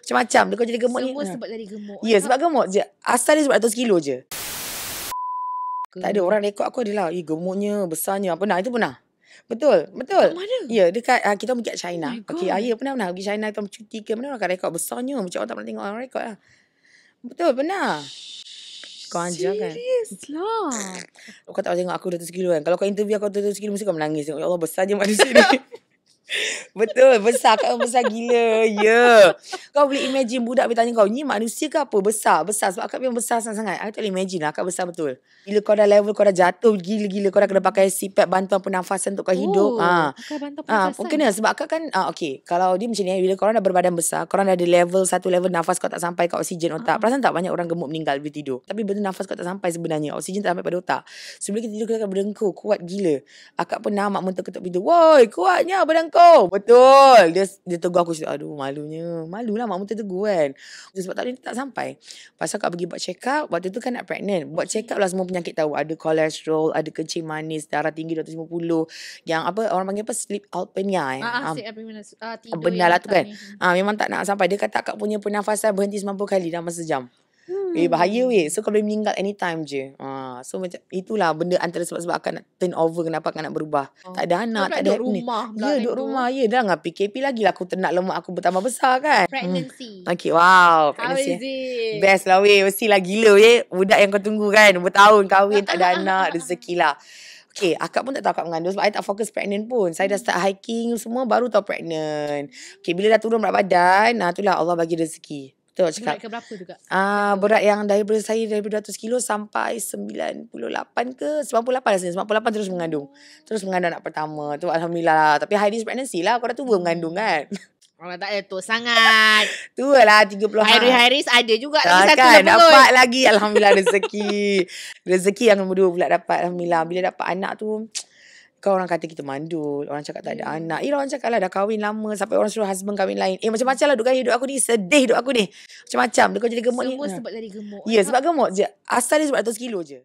Macam-macam Dia kau jadi gemuk Semua sebab jadi gemuk Ya sebab gemuk je Asal dia sebab 100 kilo je Gemuk. Tak ada orang rekod aku adalah Eh gemuknya Besarnya Apa nak itu pernah Betul Betul Kat mana Ya dekat uh, Kita pergi ke China oh Okay ah, ya pernah pernah Pergi China kita cuti ke Mana orang akan rekod Besarnya Macam orang tak pernah tengok orang rekod lah Betul pernah Kau anjar kan Serius lah Kau tak pernah tengok aku 200 kilo kan Kalau kau interview aku 200 kilo Mesti kau menangis Ya Allah besar je manusia ni Betul Besar kan Besar gila Ya yeah. Kau boleh imagine Budak bertanya kau Ni manusia ke apa Besar Besar Sebab akak memang besar sangat-sangat Aku tak boleh imagine lah, Akak besar betul Bila kau dah level Kau dah jatuh Gila-gila Kau dah kena pakai CPAP Bantuan penafasan Untuk kau oh, hidup Ooh, ha. Bantuan penafasan ha, Kena lah. sebab akak kan ha, ah, Okay Kalau dia macam ni eh, Bila kau dah berbadan besar Kau dah ada level Satu level nafas kau tak sampai Kau oksigen otak ha. Perasan tak banyak orang gemuk meninggal Bila tidur Tapi benda nafas kau tak sampai sebenarnya Oksigen tak sampai pada otak Sebelum kita tidur Kau akan berdengkur Kuat gila Akak pernah mak mentah ketuk pintu Woi kuatnya badan kau betul. Dia dia tegur aku. Aduh malunya. Malulah mak mutu tegur kan. Sebab tak dia tak sampai. Pasal kau pergi buat check up. Waktu tu kan nak pregnant. Buat check up lah semua penyakit tahu. Ada kolesterol, ada kencing manis, darah tinggi 250. Yang apa orang panggil apa? Sleep apnea. Eh? Ah, um, sleep Ah, ah tidur. lah tu kan. Ah, memang tak nak sampai. Dia kata kak punya pernafasan berhenti 90 kali dalam masa jam. Hmm. Eh bahaya weh. So kalau boleh meninggal anytime je. Ah so macam itulah benda antara sebab-sebab akan nak turn over kenapa akan nak berubah. Oh. Tak ada anak, tak, tak ada rumah. Ya, duduk rumah. Ya, dah dengan PKP lagi lah aku ternak lemak aku bertambah besar kan. Pregnancy. Hmm. Okay, wow. Pregnancy. Eh. is it? Best lah weh. Mesti lah gila weh. Budak yang kau tunggu kan. Bertahun kahwin, tak ada anak, rezeki lah. Okay, akak pun tak tahu akak mengandung sebab saya tak fokus pregnant pun. Saya dah start hiking semua baru tahu pregnant. Okay, bila dah turun berat badan, nah itulah Allah bagi rezeki. Tu aku cakap. Berat ke berapa juga? Ah uh, berat yang daripada saya daripada 200 kilo sampai 98 ke 98 rasanya. 98 terus mengandung. Terus mengandung anak pertama. Tu alhamdulillah lah. Tapi high risk pregnancy lah. Kau dah tua mengandung kan? Orang tak ada tua sangat. tua lah 30 hari. High risk ada juga. Tak lagi kan? Dapat lagi. Alhamdulillah rezeki. rezeki yang nombor dua pula dapat. Alhamdulillah. Bila dapat anak tu. Kau orang kata kita mandul Orang cakap tak ada hmm. anak Eh orang cakap lah dah kahwin lama Sampai orang suruh husband kahwin lain Eh macam-macam lah dugaan hidup aku ni Sedih hidup aku ni Macam-macam Dia kau jadi gemuk Semua ni Semua ha. sebab jadi gemuk Ya sebab gemuk je Asal dia sebab 100 kilo je